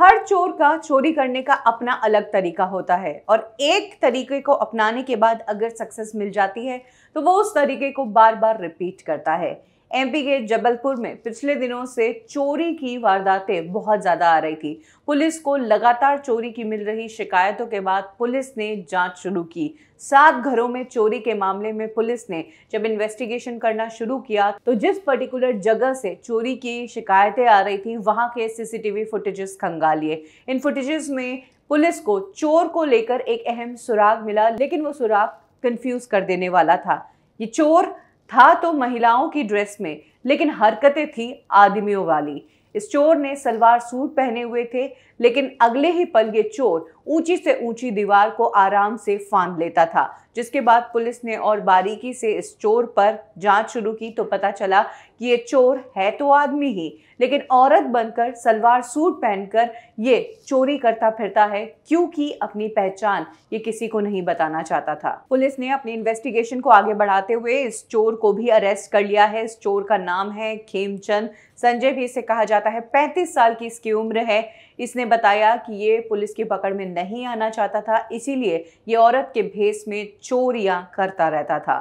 हर चोर का चोरी करने का अपना अलग तरीका होता है और एक तरीके को अपनाने के बाद अगर सक्सेस मिल जाती है तो वो उस तरीके को बार बार रिपीट करता है एमपी के जबलपुर में पिछले दिनों से चोरी की वारदातें बहुत ज़्यादा आ रही थी पुलिस को लगातार चोरी की मिल रही शिकायतों के बाद पुलिस ने जांच शुरू की सात घरों में चोरी के मामले में पुलिस ने जब इन्वेस्टिगेशन करना शुरू किया तो जिस पर्टिकुलर जगह से चोरी की शिकायतें आ रही थी वहां के सीसीटीवी फुटेजेस खंगालिए इन फुटेजेस में पुलिस को चोर को लेकर एक अहम सुराग मिला लेकिन वो सुराग कंफ्यूज कर देने वाला था ये चोर था तो महिलाओं की ड्रेस में लेकिन हरकतें थी आदमियों वाली इस चोर ने सलवार सूट पहने हुए थे लेकिन अगले ही पल ये चोर ऊंची से ऊंची दीवार को आराम से फांद लेता था जिसके बाद पुलिस ने और बारीकी से इस चोर पर जांच शुरू की तो पता चला कि ये चोर है तो आदमी ही लेकिन औरत बनकर सलवार सूट पहनकर ये चोरी करता फिरता है क्योंकि अपनी पहचान ये किसी को नहीं बताना चाहता था पुलिस ने अपनी इन्वेस्टिगेशन को आगे बढ़ाते हुए इस चोर को भी अरेस्ट कर लिया है इस चोर का नाम है खेमचंद संजय भी इसे कहा जाता जाता है पैंतीस साल की इसकी उम्र है इसने बताया कि ये पुलिस की पकड़ में नहीं आना चाहता था इसीलिए ये औरत के भेस में चोरियां करता रहता था